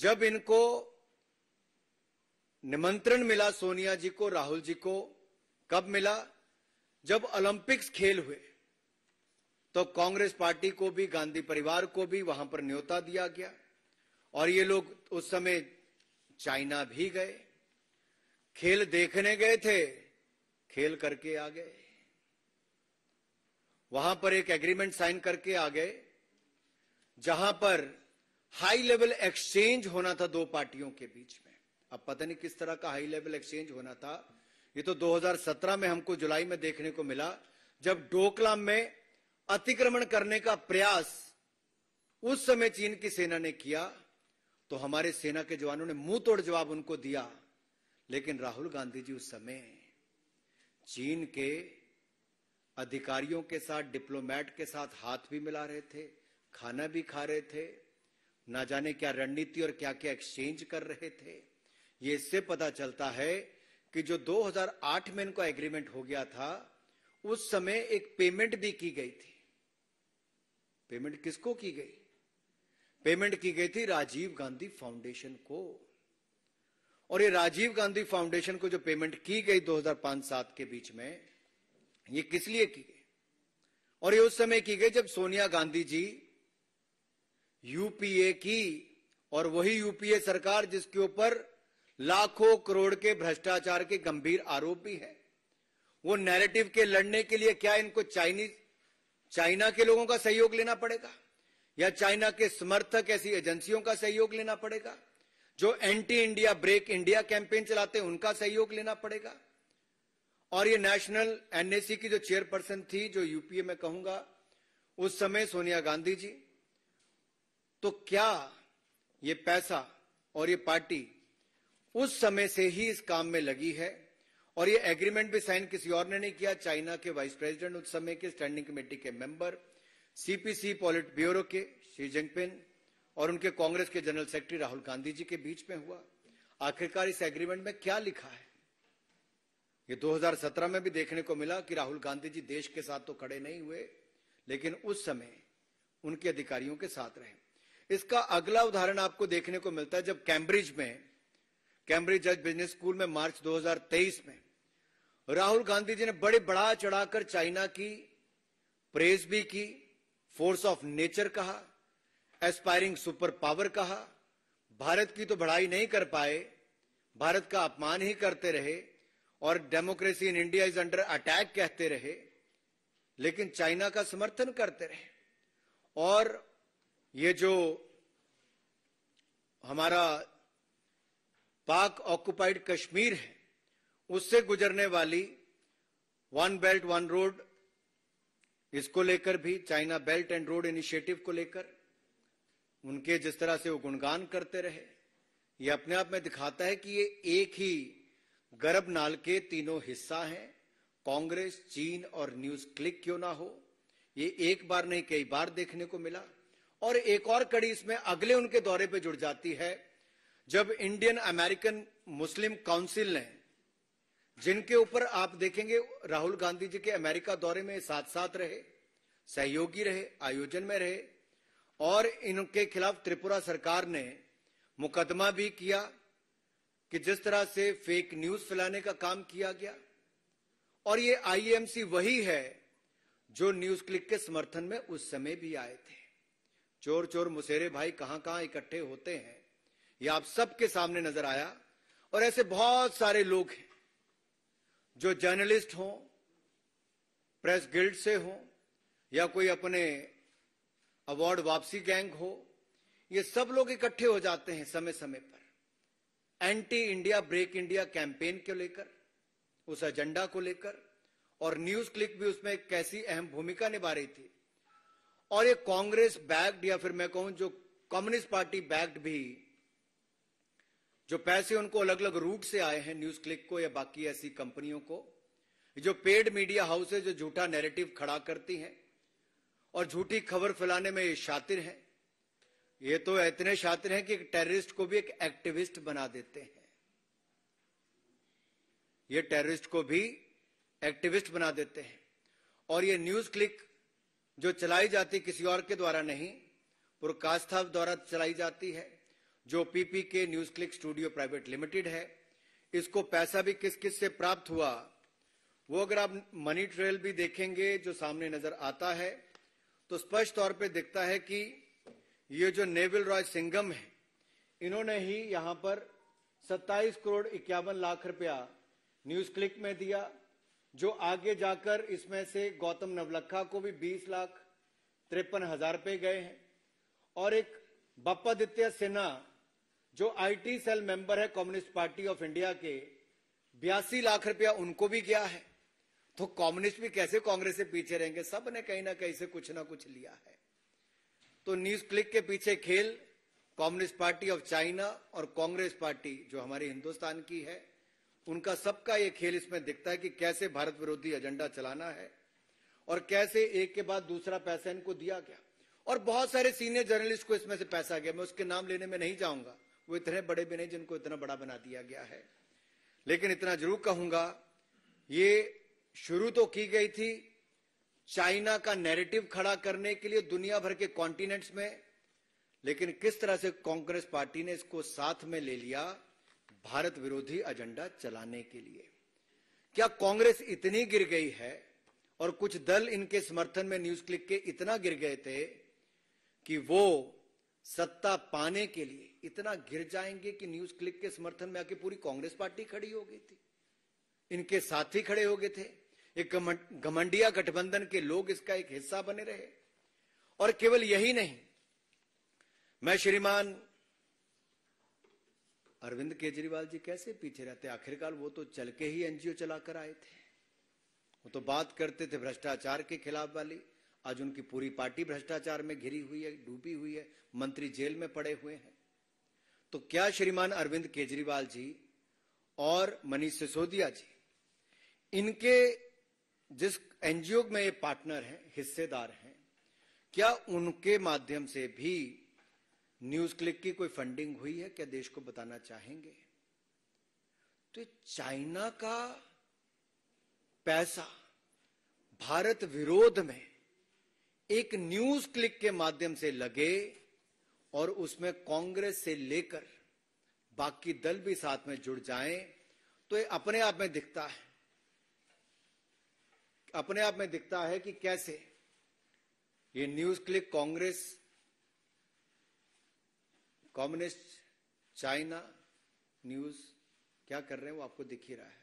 जब इनको निमंत्रण मिला सोनिया जी को राहुल जी को कब मिला जब ओलंपिक्स खेल हुए तो कांग्रेस पार्टी को भी गांधी परिवार को भी वहां पर न्योता दिया गया और ये लोग उस समय चाइना भी गए खेल देखने गए थे खेल करके आ गए वहां पर एक एग्रीमेंट साइन करके आ गए जहां पर हाई लेवल एक्सचेंज होना था दो पार्टियों के बीच में अब पता नहीं किस तरह का हाई लेवल एक्सचेंज होना था ये तो 2017 में हमको जुलाई में देखने को मिला जब डोकलाम में अतिक्रमण करने का प्रयास उस समय चीन की सेना ने किया तो हमारे सेना के जवानों ने मुंह तोड़ जवाब उनको दिया लेकिन राहुल गांधी जी उस समय चीन के अधिकारियों के साथ डिप्लोमेट के साथ हाथ भी मिला रहे थे खाना भी खा रहे थे ना जाने क्या रणनीति और क्या क्या एक्सचेंज कर रहे थे ये इससे पता चलता है कि जो 2008 में इनका एग्रीमेंट हो गया था उस समय एक पेमेंट भी की गई थी पेमेंट किसको की गई पेमेंट की गई थी राजीव गांधी फाउंडेशन को और ये राजीव गांधी फाउंडेशन को जो पेमेंट की गई 2005-7 के बीच में ये किस लिए की गई और ये उस समय की गई जब सोनिया गांधी जी यूपीए की और वही यूपीए सरकार जिसके ऊपर लाखों करोड़ के भ्रष्टाचार के गंभीर आरोप भी है वो नैरेटिव के लड़ने के लिए क्या इनको चाइनीज चाइना के लोगों का सहयोग लेना पड़ेगा या चाइना के समर्थक ऐसी एजेंसियों का सहयोग लेना पड़ेगा जो anti India break India campaign चलाते हैं उनका सहयोग लेना पड़ेगा और ये नेशनल एनएसी की जो चेयरपर्सन थी जो यूपीए में कहूंगा उस समय सोनिया गांधी जी तो क्या ये पैसा और ये पार्टी उस समय से ही इस काम में लगी है और ये एग्रीमेंट भी साइन किसी और ने नहीं किया चाइना के वाइस प्रेसिडेंट उस समय के स्टैंडिंग कमेटी के मेंबर सीपीसी पॉलिट ब्यूरो के शी जिनपिंग और उनके कांग्रेस के जनरल सेक्रेटरी राहुल गांधी जी के बीच में हुआ आखिरकार इस एग्रीमेंट में क्या लिखा है ये 2017 में भी देखने को मिला कि राहुल गांधी जी देश के साथ तो खड़े नहीं हुए लेकिन उस समय उनके अधिकारियों के साथ रहे इसका अगला उदाहरण आपको देखने को मिलता है जब कैम्ब्रिज में कैम्ब्रिज जज बिजनेस स्कूल में मार्च 2023 में राहुल गांधी जी ने बड़े बढ़ा चढ़ाकर चाइना की प्रेस भी की फोर्स ऑफ नेचर कहा एस्पायरिंग सुपर पावर कहा भारत की तो बढ़ाई नहीं कर पाए भारत का अपमान ही करते रहे और democracy in India is under attack कहते रहे लेकिन चाइना का समर्थन करते रहे और ये जो हमारा पाक ऑक्युपाइड कश्मीर है उससे गुजरने वाली वन बेल्ट वन रोड इसको लेकर भी China belt and road initiative को लेकर उनके जिस तरह से वो गुणगान करते रहे ये अपने आप में दिखाता है कि ये एक ही गर्भ नाल के तीनों हिस्सा हैं कांग्रेस चीन और न्यूज क्लिक क्यों ना हो ये एक बार नहीं कई बार देखने को मिला और एक और कड़ी इसमें अगले उनके दौरे पे जुड़ जाती है जब इंडियन अमेरिकन मुस्लिम काउंसिल ने जिनके ऊपर आप देखेंगे राहुल गांधी जी के अमेरिका दौरे में साथ साथ रहे सहयोगी रहे आयोजन में रहे और इनके खिलाफ त्रिपुरा सरकार ने मुकदमा भी किया कि जिस तरह से फेक न्यूज फैलाने का काम किया गया और ये आईएमसी वही है जो न्यूज क्लिक के समर्थन में उस समय भी आए थे चोर चोर मुसेरे भाई कहां कहां इकट्ठे होते हैं ये आप सबके सामने नजर आया और ऐसे बहुत सारे लोग हैं जो जर्नलिस्ट हों प्रेस गिल्ड से हों या कोई अपने अवार्ड वापसी गैंग हो ये सब लोग इकट्ठे हो जाते हैं समय समय पर anti India break India campaign को लेकर उस एजेंडा को लेकर और न्यूज क्लिक भी उसमें कैसी अहम भूमिका निभा रही थी और ये कांग्रेस बैग्ड या फिर मैं कहूं जो कम्युनिस्ट पार्टी बैक्ड भी जो पैसे उनको अलग अलग रूट से आए हैं न्यूज क्लिक को या बाकी ऐसी कंपनियों को जो पेड मीडिया हाउसेज जो झूठा नैरेटिव खड़ा करती हैं और झूठी खबर फैलाने में ये शातिर हैं ये तो इतने शातिर हैं कि एक टेररिस्ट को भी एक एक्टिविस्ट बना देते हैं ये टेररिस्ट को भी एक्टिविस्ट बना देते हैं और ये न्यूज क्लिक जो चलाई जाती किसी और के द्वारा नहीं पुरकास्था द्वारा चलाई जाती है जो पीपी के NewsClick studio private limited है इसको पैसा भी किस किस से प्राप्त हुआ वो अगर आप मनी ट्रेल भी देखेंगे जो सामने नजर आता है तो स्पष्ट तौर पे दिखता है कि ये जो नेविल रॉय सिंगम है इन्होंने ही यहां पर 27 करोड़ इक्यावन लाख रुपया न्यूज क्लिक में दिया जो आगे जाकर इसमें से गौतम नवलखा को भी 20 लाख तिरपन हजार रुपए गए हैं और एक बपादित्य सिन्हा जो आईटी सेल मेंबर है कम्युनिस्ट पार्टी ऑफ इंडिया के बयासी लाख रुपया उनको भी गया है तो कम्युनिस्ट भी कैसे कांग्रेस से पीछे रहेंगे सब ने कहीं ना कहीं से कुछ ना कुछ लिया है तो न्यूज क्लिक के पीछे खेल कम्युनिस्ट पार्टी ऑफ चाइना और कांग्रेस पार्टी जो हमारे हिंदुस्तान की है उनका सबका ये खेल इसमें दिखता है कि कैसे भारत विरोधी एजेंडा चलाना है और कैसे एक के बाद दूसरा पैसा इनको दिया गया और बहुत सारे सीनियर जर्नलिस्ट को इसमें से पैसा गया मैं उसके नाम लेने में नहीं जाऊंगा वो इतने बड़े भी नहीं जिनको इतना बड़ा बना दिया गया है लेकिन इतना जरूर कहूंगा ये शुरू तो की गई थी चाइना का नैरेटिव खड़ा करने के लिए दुनिया भर के कॉन्टिनेंट्स में लेकिन किस तरह से कांग्रेस पार्टी ने इसको साथ में ले लिया भारत विरोधी एजेंडा चलाने के लिए क्या कांग्रेस इतनी गिर गई है और कुछ दल इनके समर्थन में न्यूज क्लिक के इतना गिर गए थे कि वो सत्ता पाने के लिए इतना गिर जाएंगे कि न्यूज क्लिक के समर्थन में आके पूरी कांग्रेस पार्टी खड़ी हो गई थी इनके साथी खड़े हो गए थे एक घमंडिया गठबंधन के लोग इसका एक हिस्सा बने रहे और केवल यही नहीं मैं श्रीमान अरविंद केजरीवाल जी कैसे पीछे रहते आखिरकार वो तो चल के ही एनजीओ चलाकर आए थे वो तो बात करते थे भ्रष्टाचार के खिलाफ वाली आज उनकी पूरी पार्टी भ्रष्टाचार में घिरी हुई है डूबी हुई है मंत्री जेल में पड़े हुए हैं तो क्या श्रीमान अरविंद केजरीवाल जी और मनीष सिसोदिया जी इनके जिस एनजीओ में ये पार्टनर हैं हिस्सेदार हैं क्या उनके माध्यम से भी न्यूज क्लिक की कोई फंडिंग हुई है क्या देश को बताना चाहेंगे तो चाइना का पैसा भारत विरोध में एक न्यूज क्लिक के माध्यम से लगे और उसमें कांग्रेस से लेकर बाकी दल भी साथ में जुड़ जाएं तो ये अपने आप में दिखता है अपने आप में दिखता है कि कैसे ये NewsClick Congress communist China news क्या कर रहे हैं वो आपको दिख ही रहा है